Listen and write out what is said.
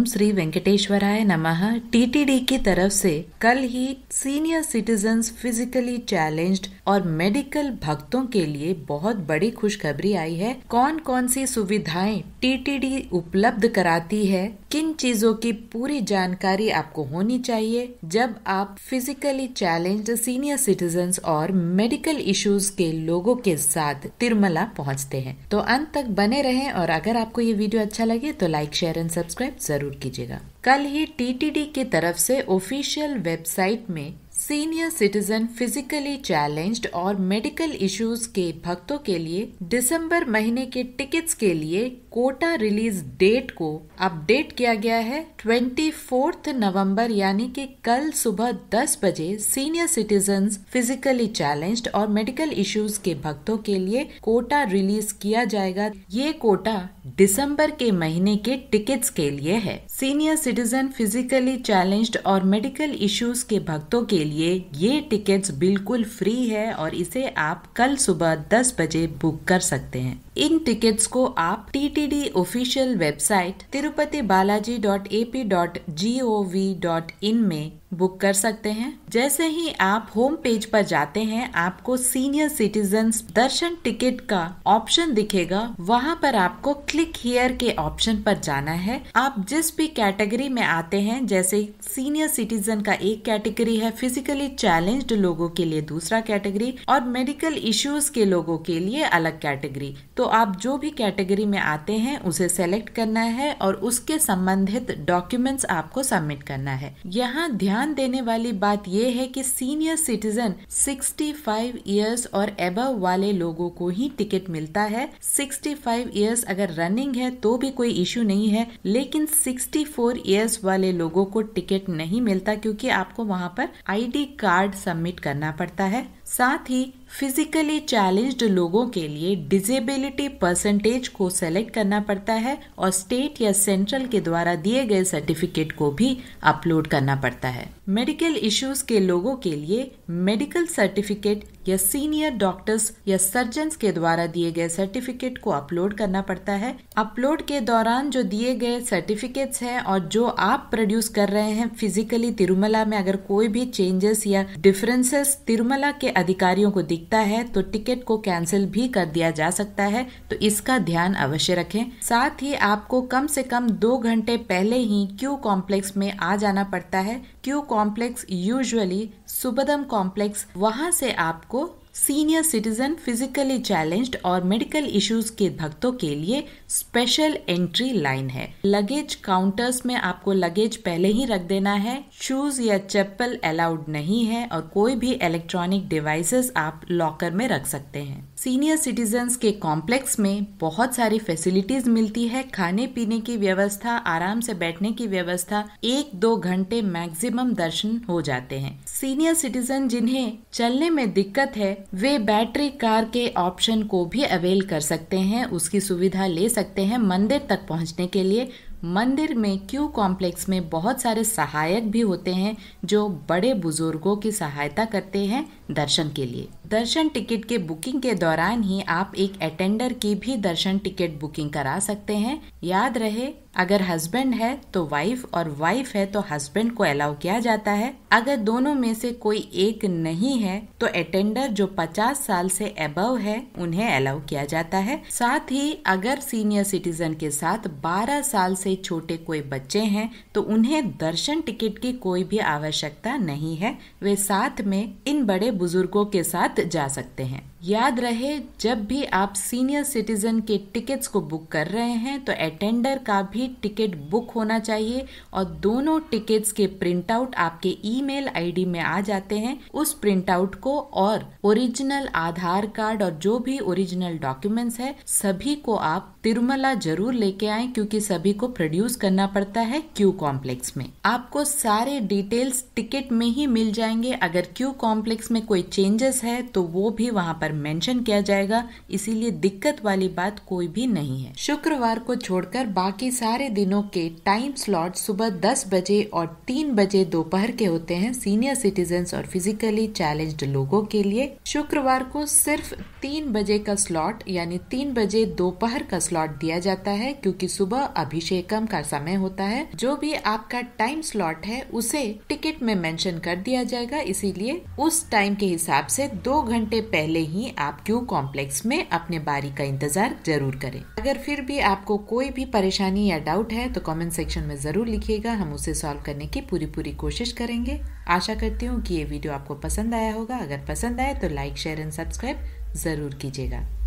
ओम श्री वेंकटेश्वराय नमः टीटीडी की तरफ से कल ही सीनियर सिटीजन फिजिकली चैलेंज्ड और मेडिकल भक्तों के लिए बहुत बड़ी खुशखबरी आई है कौन कौन सी सुविधाएं टीटीडी उपलब्ध कराती है किन चीजों की पूरी जानकारी आपको होनी चाहिए जब आप फिजिकली चैलेंज्ड सीनियर सिटीजन और मेडिकल इश्यूज के लोगों के साथ तिरमला पहुंचते हैं तो अंत तक बने रहें और अगर आपको ये वीडियो अच्छा लगे तो लाइक शेयर एंड सब्सक्राइब जरूर ज़रूर कीजिएगा कल ही टीटीडी की तरफ से ऑफिशियल वेबसाइट में सीनियर सिटीजन फिजिकली चैलेंज्ड और मेडिकल इश्यूज के भक्तों के लिए दिसंबर महीने के टिकट्स के लिए कोटा रिलीज डेट को अपडेट किया गया है ट्वेंटी फोर्थ नवम्बर यानी कि कल सुबह 10 बजे सीनियर सिटीजन फिजिकली चैलेंज्ड और मेडिकल इश्यूज के भक्तों के लिए कोटा रिलीज किया जाएगा ये कोटा दिसंबर के महीने के टिकट्स के लिए है सीनियर सिटीजन फिजिकली चैलेंज्ड और मेडिकल इश्यूज के भक्तों के लिए ये टिकट्स बिल्कुल फ्री है और इसे आप कल सुबह 10 बजे बुक कर सकते हैं इन टिकट्स को आप T T D official website Tirupati Balaji dot A P dot G O V dot in में बुक कर सकते हैं जैसे ही आप होम पेज पर जाते हैं आपको सीनियर सिटीजन दर्शन टिकट का ऑप्शन दिखेगा वहाँ पर आपको क्लिक हियर के ऑप्शन पर जाना है आप जिस भी कैटेगरी में आते हैं जैसे सीनियर सिटीजन का एक कैटेगरी है फिजिकली चैलेंज्ड लोगों के लिए दूसरा कैटेगरी और मेडिकल इश्यूज के लोगों के लिए अलग कैटेगरी तो आप जो भी कैटेगरी में आते हैं उसे सेलेक्ट करना है और उसके संबंधित डॉक्यूमेंट्स आपको सबमिट करना है यहाँ ध्यान देने वाली बात यह है कि सीनियर सिटीजन 65 ईयर्स और एबव वाले लोगों को ही टिकट मिलता है 65 इयर्स अगर रनिंग है तो भी कोई इश्यू नहीं है लेकिन 64 ईयर्स वाले लोगों को टिकट नहीं मिलता क्योंकि आपको वहाँ पर आईडी कार्ड सबमिट करना पड़ता है साथ ही फिजिकली चैलेंज्ड लोगों के लिए डिजेबिलिटी परसेंटेज को सेलेक्ट करना पड़ता है और स्टेट या सेंट्रल के द्वारा दिए गए सर्टिफिकेट को भी अपलोड करना पड़ता है मेडिकल इश्यूज के लोगों के लिए मेडिकल सर्टिफिकेट या सीनियर डॉक्टर्स या सर्जन के द्वारा दिए गए सर्टिफिकेट को अपलोड करना पड़ता है अपलोड के दौरान जो दिए गए सर्टिफिकेट्स हैं और जो आप प्रोड्यूस कर रहे हैं फिजिकली तिरुमला में अगर कोई भी चेंजेस या डिफरेंसेस तिरुमला के अधिकारियों को दिखता है तो टिकट को कैंसिल भी कर दिया जा सकता है तो इसका ध्यान अवश्य रखें साथ ही आपको कम से कम दो घंटे पहले ही क्यू कॉम्प्लेक्स में आ जाना पड़ता है queue complex usually Supatham complex वहाँ से आपको सीनियर सिटीजन फिजिकली चैलेंज्ड और मेडिकल इश्यूज के भक्तों के लिए स्पेशल एंट्री लाइन है लगेज काउंटर्स में आपको लगेज पहले ही रख देना है शूज या चप्पल अलाउड नहीं है और कोई भी इलेक्ट्रॉनिक डिवाइसेस आप लॉकर में रख सकते हैं सीनियर सिटीजन्स के कॉम्प्लेक्स में बहुत सारी फैसिलिटीज मिलती है खाने पीने की व्यवस्था आराम से बैठने की व्यवस्था एक दो घंटे मैक्सिमम दर्शन हो जाते हैं सीनियर सिटीजन जिन्हें चलने में दिक्कत है वे बैटरी कार के ऑप्शन को भी अवेल कर सकते हैं उसकी सुविधा ले सकते हैं मंदिर तक पहुंचने के लिए मंदिर में क्यू कॉम्प्लेक्स में बहुत सारे सहायक भी होते हैं जो बड़े बुजुर्गों की सहायता करते हैं दर्शन के लिए दर्शन टिकट के बुकिंग के दौरान ही आप एक अटेंडर की भी दर्शन टिकट बुकिंग करा सकते हैं याद रहे अगर हस्बैंड है तो वाइफ और वाइफ है तो हस्बैंड को अलाउ किया जाता है अगर दोनों में से कोई एक नहीं है तो अटेंडर जो 50 साल से अबव है उन्हें अलाउ किया जाता है साथ ही अगर सीनियर सिटीजन के साथ 12 साल से छोटे कोई बच्चे हैं तो उन्हें दर्शन टिकट की कोई भी आवश्यकता नहीं है वे साथ में इन बड़े बुजुर्गों के साथ जा सकते हैं याद रहे जब भी आप सीनियर सिटीजन के टिकट्स को बुक कर रहे हैं तो अटेंडर का भी टिकट बुक होना चाहिए और दोनों टिकट्स के प्रिंट आउट आपके ईमेल आईडी में आ जाते हैं उस प्रिंट आउट को और ओरिजिनल आधार कार्ड और जो भी ओरिजिनल डॉक्यूमेंट्स है सभी को आप तिरुमला जरूर लेके आए क्योंकि सभी को प्रोड्यूस करना पड़ता है क्यू कॉम्प्लेक्स में आपको सारे डिटेल्स टिकट में ही मिल जाएंगे अगर क्यू कॉम्प्लेक्स में कोई चेंजेस है तो वो भी वहाँ पर मेंशन किया जाएगा इसीलिए दिक्कत वाली बात कोई भी नहीं है शुक्रवार को छोड़कर बाकी सारे दिनों के टाइम स्लॉट सुबह दस बजे और तीन बजे दोपहर के होते हैं सीनियर सिटीजन और फिजिकली चैलेंज लोगों के लिए शुक्रवार को सिर्फ तीन बजे का स्लॉट यानी तीन बजे दोपहर का स्लॉट दिया जाता है क्योंकि सुबह अभिषेकम का समय होता है जो भी आपका टाइम स्लॉट है उसे टिकट में मेंशन कर दिया जाएगा इसीलिए उस टाइम के हिसाब से दो घंटे पहले ही आप क्यू कॉम्प्लेक्स में अपने बारी का इंतजार जरूर करें अगर फिर भी आपको कोई भी परेशानी या डाउट है तो कमेंट सेक्शन में जरूर लिखिएगा हम उसे सॉल्व करने की पूरी पूरी कोशिश करेंगे आशा करती हूँ कि ये वीडियो आपको पसंद आया होगा अगर पसंद आए तो लाइक शेयर एंड सब्सक्राइब जरूर कीजिएगा